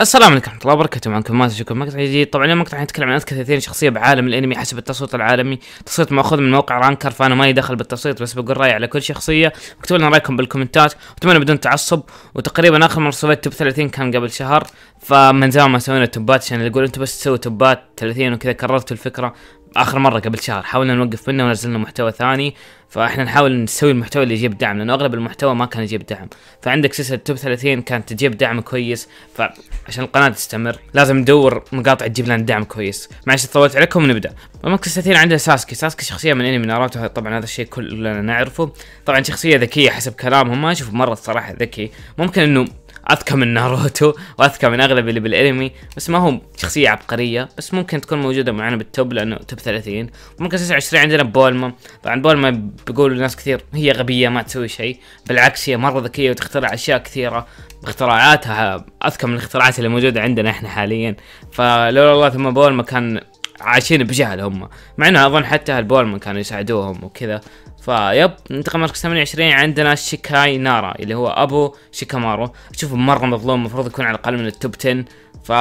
السلام عليكم ورحمة الله وبركاته معكم مازن شكرا مقطع جديد طبعا اليوم مقطع نتكلم عن اذكى 30 شخصية بعالم الانمي حسب التصويت العالمي تصويت مأخوذ من موقع رانكر فانا مالي دخل بالتصويت بس بقول رأيي على كل شخصية اكتبوا لنا رأيكم بالكومنتات واتمنى بدون تعصب وتقريبا اخر مرة سويت توب 30 كان قبل شهر فمن زمان ما سوينا توبات عشان اقول انتم بس تسووا توبات 30 وكذا كررتوا الفكرة اخر مره قبل شهر حاولنا نوقف منه ونزلنا محتوى ثاني فاحنا نحاول نسوي المحتوى اللي يجيب دعم لانه اغلب المحتوى ما كان يجيب دعم فعندك سلسله توب 30 كانت تجيب دعم كويس فعشان القناه تستمر لازم ندور مقاطع تجيب لنا دعم كويس معلش طولت عليكم ونبدا المركز 30 عندنا ساسكي ساسكي شخصيه من انمي ناروتو طبعا هذا الشيء كلنا نعرفه طبعا شخصيه ذكيه حسب كلامهم ما اشوف مره الصراحه ذكي ممكن انه اذكى من ناروتو واذكى من اغلب اللي بالانمي بس ما هو شخصيه عبقريه بس ممكن تكون موجوده معنا بالتوب لانه توب 30 ممكن 29 عندنا بولما طبعا بولما بيقولوا ناس كثير هي غبيه ما تسوي شيء بالعكس هي مره ذكيه وتخترع اشياء كثيره اختراعاتها اذكى من الاختراعات اللي موجوده عندنا احنا حاليا فلولا الله ثم بولما كان عايشين بجهل هم مع انه اظن حتى البولمان كانوا يساعدوهم وكذا فيب ننتقل مركز 28 عندنا شيكاي نارا اللي هو ابو شيكامارو اشوفه مره مظلوم المفروض يكون على الاقل من التوب 10 ف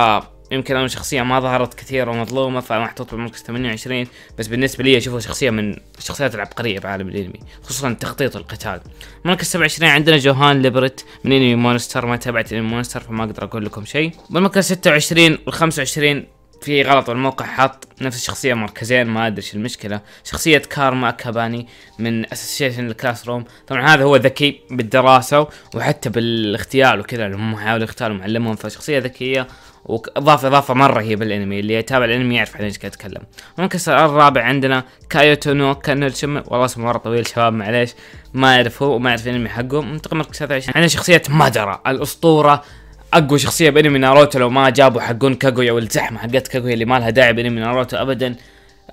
يمكن انا شخصيه ما ظهرت كثير ومظلومه فمحطوط بالمركز 28 بس بالنسبه لي اشوفه شخصيه من الشخصيات العبقريه بعالم الانمي خصوصا تخطيط القتال مركز 27 عندنا جوهان ليبرت من انمي مونستر ما تابعت انمي مونستر فما اقدر اقول لكم شيء بالمركز 26 وال 25 في غلط الموقع حط نفس الشخصية مركزين ما ادري ايش المشكلة شخصية كارما كاباني من اسوسيشن الكلاس روم طبعا هذا هو ذكي بالدراسة وحتى بالاختيار وكذا هم حاولوا يختاروا معلمهم فشخصية ذكية واضافة اضافة مرة هي بالانمي اللي يتابع الانمي يعرف عن ايش قاعد اتكلم المركز الرابع عندنا كايوتو نو كانوشم والله اسمه مرة طويل شباب معليش ما اعرف هو وما اعرف الانمي حقه منطقة مركز 23 عندنا شخصية مادرا الاسطورة اقوى شخصيه بانمي ناروتو لو ما جابوا حقون كاغويا والزحمه حقت كاغويا اللي ما لها داعي بانمي ناروتو ابدا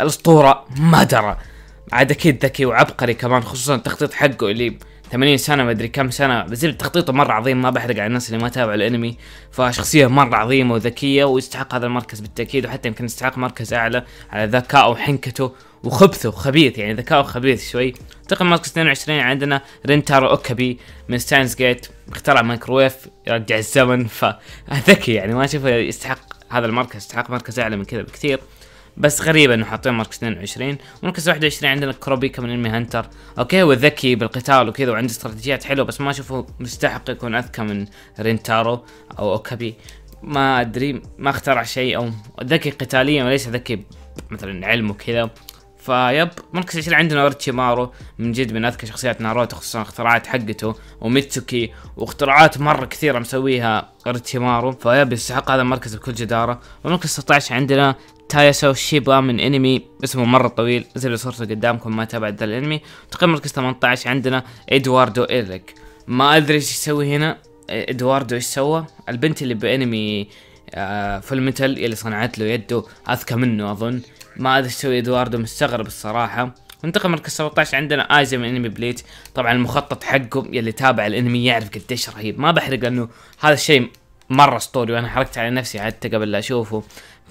الاسطوره ما درى عاد اكيد ذكي وعبقري كمان خصوصا التخطيط حقه اللي 80 سنه ما ادري كم سنه بس تخطيطه مره عظيم ما بحرق على الناس اللي ما تابعوا الانمي فشخصيه مره عظيمه وذكيه ويستحق هذا المركز بالتاكيد وحتى يمكن يستحق مركز اعلى على ذكائه وحنكته وخبثه وخبيث يعني ذكاء خبيث شوي انتقل ماسك 22 عندنا رينتارو اوكابي من ستاينز جيت اخترع مايكرويف يرجع الزمن فذكي يعني ما اشوفه يستحق هذا المركز يستحق مركز اعلى من كذا بكثير بس غريبة انه حاطين مركز 22 ومركز 21 عندنا كروبي كمان انمي هنتر اوكي هو ذكي بالقتال وكذا وعنده استراتيجيات حلوة بس ما اشوفه مستحق يكون اذكى من رينتارو او اوكابي ما ادري ما اخترع شيء او ذكي قتاليا وليس ذكي مثلا علم وكذا فيب مركز 20 عندنا اورتشيمارو من جد من اذكى شخصيات ناروتو خصوصا اختراعات حقته وميتسوكي واختراعات مره كثيره مسويها اورتشيمارو فيب يستحق هذا المركز بكل جداره ومركز 16 عندنا تاياسو شيبا من انمي اسمه مره طويل زي اللي صورته قدامكم ما تابعت ذا الانمي تقريبا مركز 18 عندنا ادواردو ايريك ما ادري ايش يسوي هنا ادواردو ايش سوى البنت اللي بانمي فول ميتال اللي صنعت له يده اذكى منه اظن ما ادري ايش يسوي ادواردو مستغرب الصراحه ننتقل مركز 17 عندنا ايزا من انمي بليت طبعا المخطط حقه يلي تابع الانمي يعرف قديش رهيب ما بحرق لانه هذا الشيء مره اسطوري وانا حركت على نفسي حتى قبل لا اشوفه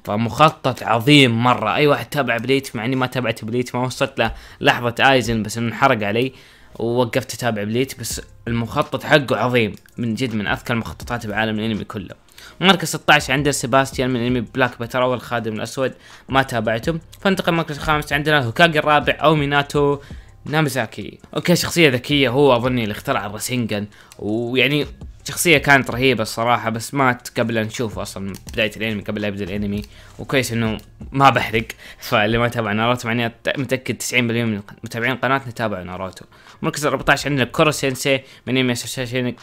فمخطط عظيم مره اي واحد تابع بليت مع اني ما تابعت بليت ما وصلت له لحظه ايزن بس انه انحرق علي ووقفت اتابع بليت بس المخطط حقه عظيم من جد من اذكى المخططات بعالم الانمي كله مركز 16 عندنا سيباستيان من انمي بلاك بيتر او الخادم الاسود ما تابعته فانتقل المركز الخامس عندنا هوكاجي الرابع او ميناتو نامزاكي اوكي شخصية ذكية هو اظني اللي اخترع الراسينجن ويعني شخصية كانت رهيبة الصراحة بس مات قبل أن نشوفه أصلا بداية الأنمي قبل لا يبدأ الأنمي وكويس إنه ما بحرق فاللي ما تابع ناروتو معني متأكد 90% من متابعين قناتنا تابعوا ناروتو مركز 14 عندنا كورو سينسي من أنمي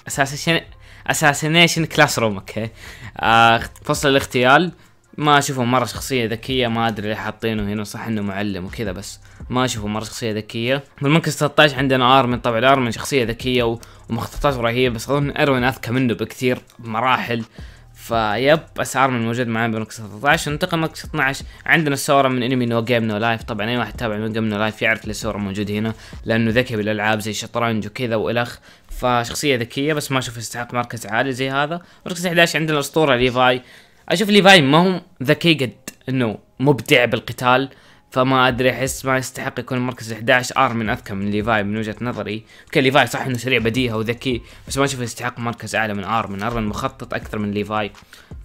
أساسا اساسينيشن كلاس روم اوكي آه فصل الاغتيال ما اشوفه مره شخصيه ذكيه ما ادري ليه حاطينه هنا صح انه معلم وكذا بس ما اشوفه مره شخصيه ذكيه بالمركز 13 عندنا ارمن طبعا ارمن شخصيه ذكيه ومخططات رهيبه بس اظن اروين اذكى منه بكثير مراحل فيب بس ارمن موجود معانا بمركز 13 ننتقل لمركز 12 عندنا سورا من انمي نو جيم نو لايف طبعا اي واحد تابع نو جيم نو لايف يعرف ليه سورا موجود هنا لانه ذكي بالالعاب زي الشطرنج وكذا والخ فشخصيه ذكيه بس ما اشوف يستحق مركز عالي زي هذا مركز 11 عندنا الاسطوره ليفاي اشوف ليفاي ما هو ذكي قد انه مبدع بالقتال فما ادري احس ما يستحق يكون المركز 11 ارمن آه، اذكى من ليفاي من وجهه نظري كان ليفاي صح انه سريع بديهه وذكي بس ما اشوفه يستحق مركز اعلى من ارمن ارمن مخطط اكثر من ليفاي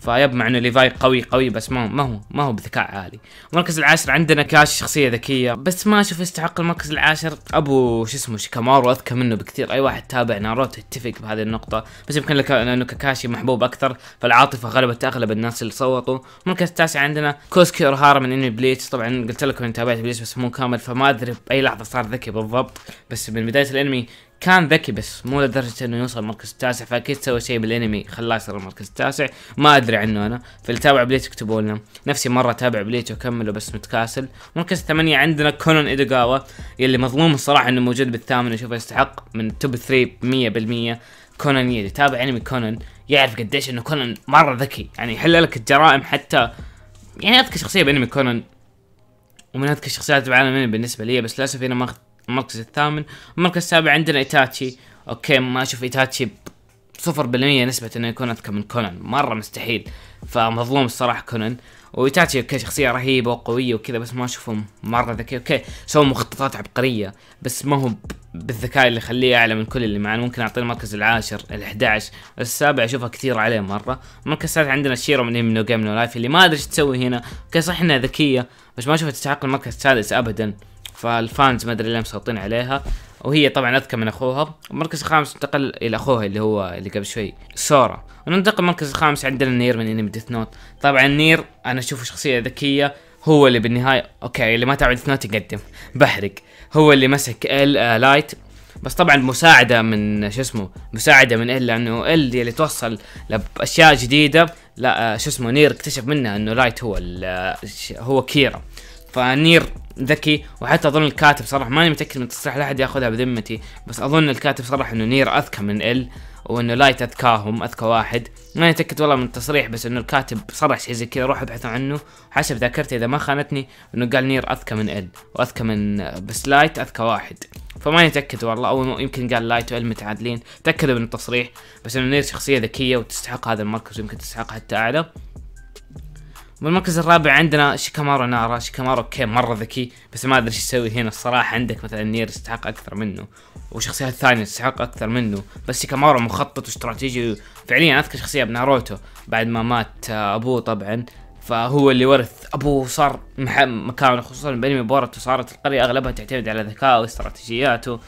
فيب مع انه ليفاي قوي قوي بس ما هو ما هو ما هو بذكاء عالي المركز العاشر عندنا كاش شخصيه ذكيه بس ما اشوف يستحق المركز العاشر ابو شو اسمه شيكامارو اذكى منه بكثير اي واحد تابع ناروتو يتفق بهذه النقطه بس يمكن لك لانه كاكاشي محبوب اكثر فالعاطفه غلبت اغلب الناس اللي صوتوا المركز التاسع عندنا كوسكي اورهارا من انمي بليتش طبعا قلت لك كنت تابعت بليس بس مو كامل فما ادري باي لحظه صار ذكي بالضبط بس من بدايه الانمي كان ذكي بس مو لدرجه انه يوصل المركز التاسع فاكيد سوى شيء بالانمي خلاه يصير المركز التاسع ما ادري عنه انا فاللي تابع بليتو اكتبوا لنا نفسي مره تابع بليتو واكمله بس متكاسل مركز الثمانية عندنا كونون ايدوغاوا يلي مظلوم الصراحه انه موجود بالثامن اشوفه يستحق من توب 3 100% كونان يلي تابع انمي كونان يعرف قديش انه كونان مره ذكي يعني يحل لك الجرائم حتى يعني اذكى شخصيه بانمي كونان ومن اذكى الشخصيات العالمية يعني بالنسبة لي بس للاسف هنا ما المركز الثامن المركز السابع عندنا ايتاتشي اوكي ما اشوف ايتاتشي صفر بالمية نسبة انه يكون اذكى من كونان مرة مستحيل فمظلوم الصراحة كونان ويتاتشي اوكي شخصية رهيبة وقوية وكذا بس ما اشوفهم مرة ذكي اوكي سووا مخططات عبقرية بس ما هو بالذكاء اللي يخليه اعلى من كل اللي معانا ممكن اعطيه المركز العاشر ال11 السابع اشوفها كثير عليه مرة المركز السادس عندنا شيرو من نو جيم نو لايف اللي ما ادري ايش تسوي هنا اوكي صح انها ذكية بس ما اشوفها تستحق المركز السادس ابدا فالفانز ما ادري ليه مسلطين عليها وهي طبعا اذكى من اخوها المركز الخامس انتقل الى اخوها اللي هو اللي قبل شوي سورا وننتقل المركز الخامس عندنا نير من انمي ديث نوت طبعا نير انا اشوفه شخصيه ذكيه هو اللي بالنهايه اوكي اللي ما تعمل نوت يقدم بحرق هو اللي مسك ال آه لايت بس طبعا مساعده من شو اسمه مساعده من ال لانه ال اللي توصل لاشياء جديده لا آه شو اسمه نير اكتشف منها انه لايت هو آه، هو كيرا فنير ذكي وحتى اظن الكاتب صراحه ماني متاكد من تصريح لا احد ياخذها بذمتي بس اظن الكاتب صراحه انه نير اذكى من ال وانه لايت اذكاهم اذكى واحد ماني متاكد والله من التصريح بس انه الكاتب صرح شيء زي كذا روحوا ابحثوا عنه حسب ذاكرتي اذا ما خانتني انه قال نير اذكى من ال واذكى من بس لايت اذكى واحد فماني متاكد والله او يمكن قال لايت وال متعادلين تاكدوا من التصريح بس انه نير شخصيه ذكيه وتستحق هذا المركز ويمكن تستحق حتى اعلى بالمركز الرابع عندنا شيكامارو نارا شيكامارو اوكي مره ذكي بس ما ادري ايش يسوي هنا الصراحه عندك مثلا نير يستحق اكثر منه وشخصيات ثانيه تستحق اكثر منه بس شيكامارو مخطط واستراتيجي فعليا اذكر شخصيه بناروتو بعد ما مات ابوه طبعا فهو اللي ورث ابوه وصار مكانه خصوصا بانمي بورتو صارت القريه اغلبها تعتمد على ذكائه واستراتيجياته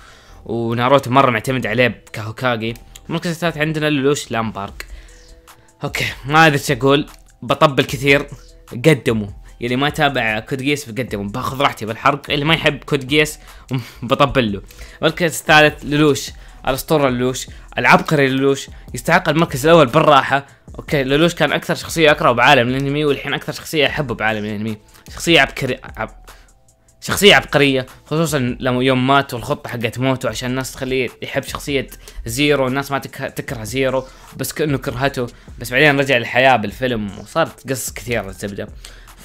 وناروتو مره معتمد عليه كهوكاجي المركز الثالث عندنا لولوش لامبارك اوكي ما ادري ايش اقول بطبل كثير قدموا اللي ما تابع كود جيس بقدمه باخذ راحتي بالحرق اللي ما يحب كود جيس بطبل له المركز الثالث للوش الاسطوره للوش العبقري للوش يستحق المركز الاول بالراحه اوكي للوش كان اكثر شخصيه اكره بعالم الانمي والحين اكثر شخصيه احبه بعالم الانمي شخصيه عبقري عب... شخصية عبقرية خصوصا لما يوم مات والخطة حقت موته عشان الناس تخليه يحب شخصية زيرو الناس ما تكره زيرو بس كأنه كرهته بس بعدين رجع للحياة بالفيلم وصارت قصص كثيرة الزبدة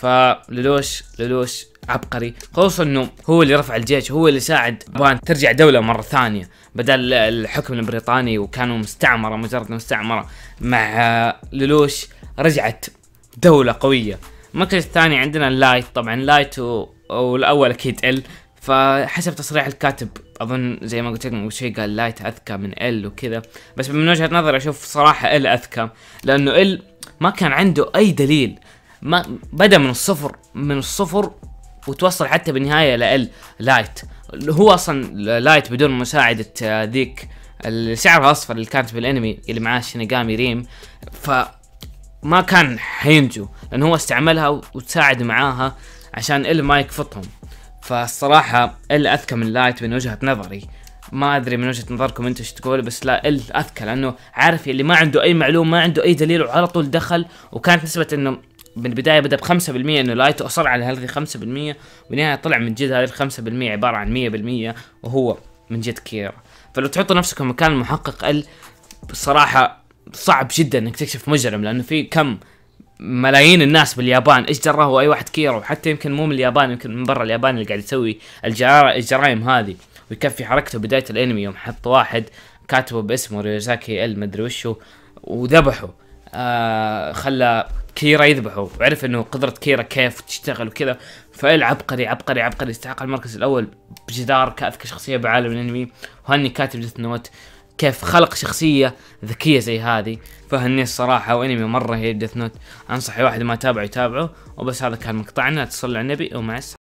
فلولوش لولوش عبقري خصوصا انه هو اللي رفع الجيش هو اللي ساعد بان ترجع دوله مره ثانيه بدل الحكم البريطاني وكانوا مستعمره مجرد مستعمره مع لولوش رجعت دوله قويه المركز الثاني عندنا لايت طبعا لايت و والاول اكيد ال فحسب تصريح الكاتب اظن زي ما قلت لكم اول شيء قال لايت اذكى من ال وكذا بس من وجهه نظري اشوف صراحه ال اذكى لانه ال ما كان عنده اي دليل ما بدا من الصفر من الصفر وتوصل حتى بالنهايه ال لايت هو اصلا لايت بدون مساعده آه، ذيك الشعر الاصفر اللي كانت بالانمي اللي معاه شينيغامي ريم ف ما كان حينجو لانه هو استعملها وتساعد معاها عشان ال ما يكفطهم فالصراحة ال اذكى من لايت من وجهة نظري ما ادري من وجهه نظركم انتم ايش تقول بس لا ال اذكى لانه عارف اللي ما عنده اي معلومه ما عنده اي دليل وعلى طول دخل وكانت نسبه انه من البدايه بدا ب 5% انه لايت اصر على هذه 5% ونهايه طلع من جد هذه 5% عباره عن 100% وهو من جد كير فلو تحطوا نفسكم مكان المحقق ال بصراحه صعب جدا انك تكشف مجرم لانه في كم ملايين الناس باليابان ايش جراه اي واحد كيرو حتى يمكن مو من اليابان يمكن من برا اليابان اللي قاعد يسوي الجرائم هذه ويكفي حركته بدايه الانمي يوم حط واحد كاتبه باسمه ريوزاكي ال مدري وشو وذبحه آه خلى كيرا يذبحه وعرف انه قدرة كيرا كيف تشتغل وكذا فال عبقري عبقري عبقري استحق المركز الاول بجدار كاذكى شخصية بعالم الانمي وهني كاتب ديث نوت كيف خلق شخصية ذكية زي هذه فهني الصراحة وانمي مرة هي ديث نوت انصح واحد ما تابعه يتابعه وبس هذا كان مقطعنا تصل على النبي ومع السلامة